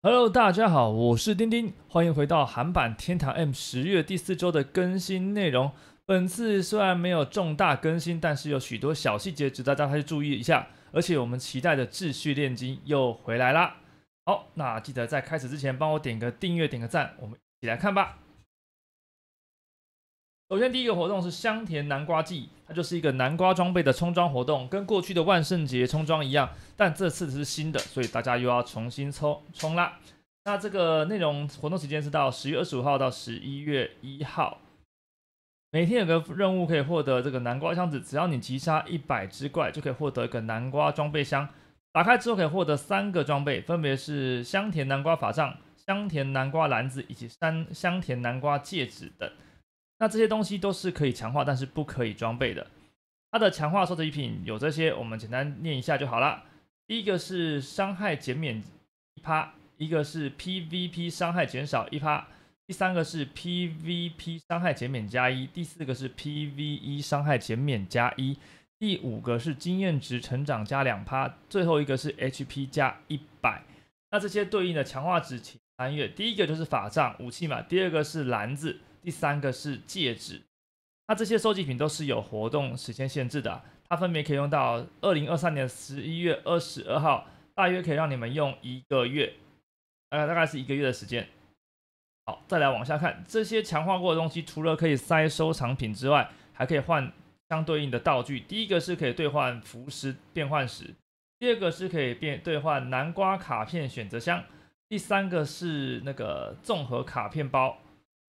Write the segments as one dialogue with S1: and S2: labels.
S1: Hello，大家好，我是钉钉，欢迎回到韩版天堂 M 十月第四周的更新内容。本次虽然没有重大更新，但是有许多小细节值得大家去注意一下。而且我们期待的秩序炼金又回来啦。好，那记得在开始之前帮我点个订阅，点个赞，我们一起来看吧。首先，第一个活动是香甜南瓜季。那就是一个南瓜装备的冲装活动，跟过去的万圣节冲装一样，但这次是新的，所以大家又要重新抽冲啦。那这个内容活动时间是到十月二十五号到十一月一号，每天有个任务可以获得这个南瓜箱子，只要你击杀一百只怪，就可以获得一个南瓜装备箱。打开之后可以获得三个装备，分别是香甜南瓜法杖、香甜南瓜篮子以及三香甜南瓜戒指等。那这些东西都是可以强化，但是不可以装备的。它的强化收集品有这些，我们简单念一下就好了。第一个是伤害减免一趴，一个是 PVP 伤害减少一趴，第三个是 PVP 伤害减免加一，第四个是 PVE 伤害减免加一，第五个是经验值成长加两趴，最后一个是 HP 加一百。那这些对应的强化值，请翻阅。第一个就是法杖武器嘛，第二个是篮子，第三个是戒指。那这些收集品都是有活动时间限制的，它分别可以用到二零二三年十一月二十二号，大约可以让你们用一个月，呃，大概是一个月的时间。好，再来往下看，这些强化过的东西，除了可以塞收藏品之外，还可以换相对应的道具。第一个是可以兑换符石变换石。第二个是可以变兑换南瓜卡片选择箱，第三个是那个综合卡片包，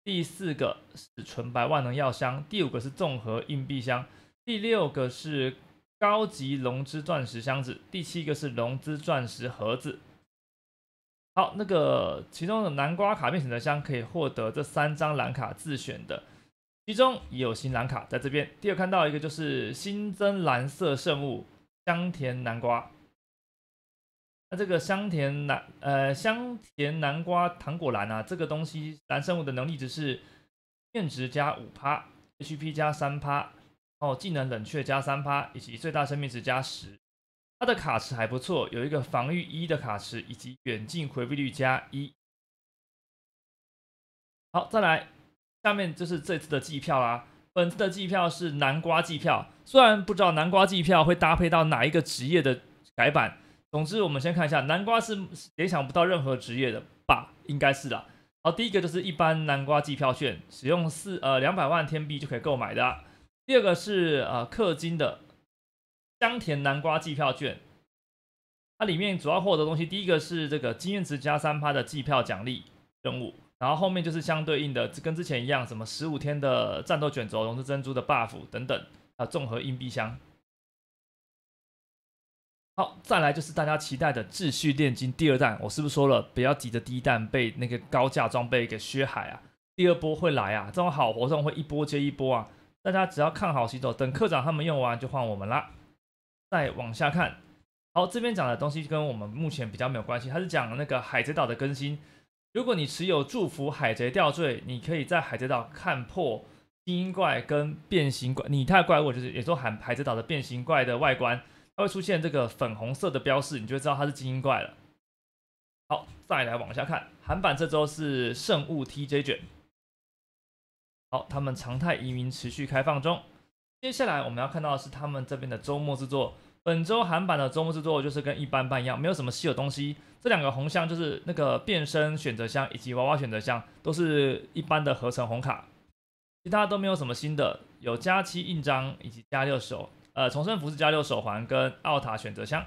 S1: 第四个是纯白万能药箱，第五个是综合硬币箱，第六个是高级龙之钻石箱子，第七个是龙之钻石盒子。好，那个其中的南瓜卡片选择箱可以获得这三张蓝卡自选的，其中有新蓝卡在这边。第二看到一个就是新增蓝色圣物香甜南瓜。那这个香甜南呃香甜南瓜糖果蓝啊，这个东西蓝生物的能力值是，面值加五趴，H P 加三趴，哦技能冷却加三趴，以及最大生命值加十。它的卡池还不错，有一个防御一的卡池，以及远近回避率加一。好，再来，下面就是这次的计票啦。本次的计票是南瓜计票，虽然不知道南瓜计票会搭配到哪一个职业的改版。总之，我们先看一下，南瓜是联想不到任何职业的，吧，应该是啦。好，第一个就是一般南瓜计票券，使用四呃两百万天币就可以购买的。第二个是呃氪金的香甜南瓜计票券，它里面主要获得东西，第一个是这个经验值加三趴的计票奖励任务，然后后面就是相对应的，跟之前一样，什么十五天的战斗卷轴、龙之珍珠的 buff 等等，啊，综合硬币箱。好，再来就是大家期待的秩序炼金第二弹。我是不是说了，不要急着第一弹被那个高价装备给削海啊？第二波会来啊，这种好活动会一波接一波啊。大家只要看好洗手，等科长他们用完就换我们啦。再往下看，好，这边讲的东西跟我们目前比较没有关系，它是讲那个海贼岛的更新。如果你持有祝福海贼吊坠，你可以在海贼岛看破精英怪跟变形怪、拟态怪物，就是也说喊海贼岛的变形怪的外观。会出现这个粉红色的标示，你就知道它是精英怪了。好，再来往下看，韩版这周是圣物 TJ 卷。好，他们常态移民持续开放中。接下来我们要看到的是他们这边的周末制作。本周韩版的周末制作就是跟一般般一样，没有什么稀有东西。这两个红箱就是那个变身选择箱以及娃娃选择箱，都是一般的合成红卡，其他都没有什么新的。有加七印章以及加六手。呃，重生服饰加六手环跟奥塔选择箱。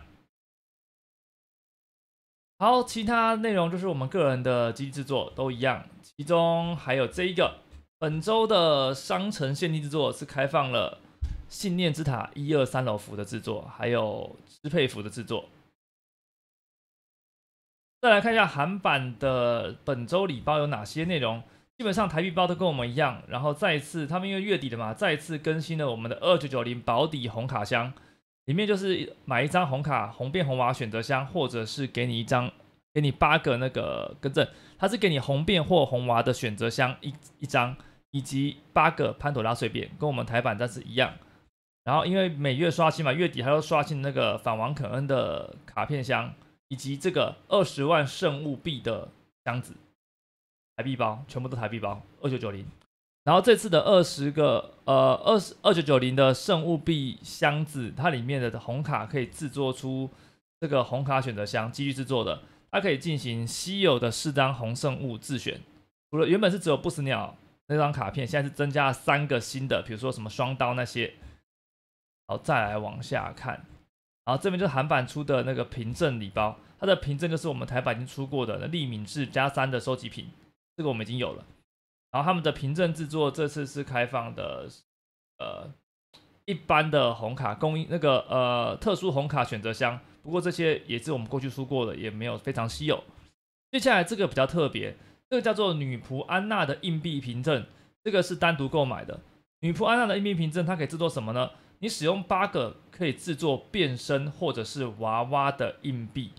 S1: 好，其他内容就是我们个人的基地制作都一样，其中还有这一个本周的商城限定制作是开放了信念之塔一二三楼服的制作，还有支配服的制作。再来看一下韩版的本周礼包有哪些内容。基本上台币包都跟我们一样，然后再次他们因为月底的嘛，再次更新了我们的二九九零保底红卡箱，里面就是买一张红卡红变红娃选择箱，或者是给你一张给你八个那个更正，它是给你红变或红娃的选择箱一一张，以及八个潘朵拉碎片，跟我们台版但是一样。然后因为每月刷新嘛，月底还要刷新那个反王肯恩的卡片箱，以及这个二十万圣物币的箱子。台币包全部都台币包二九九零，然后这次的二十个呃二十二九九零的圣物币箱子，它里面的红卡可以制作出这个红卡选择箱，继续制作的，它可以进行稀有的四张红圣物自选。除了原本是只有不死鸟那张卡片，现在是增加了三个新的，比如说什么双刀那些。好，再来往下看，然后这边就是韩版出的那个凭证礼包，它的凭证就是我们台版已经出过的利敏士加三的收集品。这个我们已经有了，然后他们的凭证制作这次是开放的，呃，一般的红卡供应那个呃特殊红卡选择箱，不过这些也是我们过去出过的，也没有非常稀有。接下来这个比较特别，这个叫做女仆安娜的硬币凭证，这个是单独购买的。女仆安娜的硬币凭证，它可以制作什么呢？你使用八个可以制作变身或者是娃娃的硬币，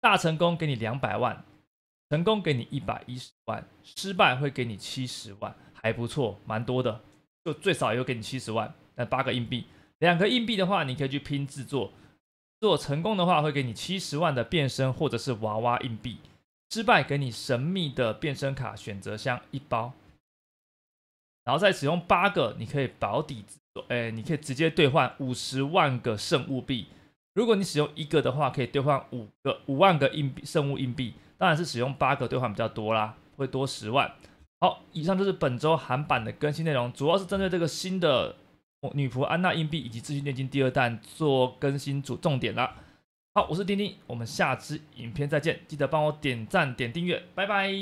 S1: 大成功给你两百万。成功给你一百一十万，失败会给你七十万，还不错，蛮多的，就最少也有给你七十万。那八个硬币，两个硬币的话，你可以去拼制作，做成功的话会给你七十万的变身或者是娃娃硬币，失败给你神秘的变身卡选择箱一包。然后再使用八个，你可以保底制作，哎，你可以直接兑换五十万个圣物币。如果你使用一个的话，可以兑换五个五万个硬币圣物硬币。当然是使用八个兑换比较多啦，会多十万。好，以上就是本周韩版的更新内容，主要是针对这个新的女仆安娜硬币以及秩序内经第二弹做更新主重点啦。好，我是丁丁，我们下支影片再见，记得帮我点赞点订阅，拜拜。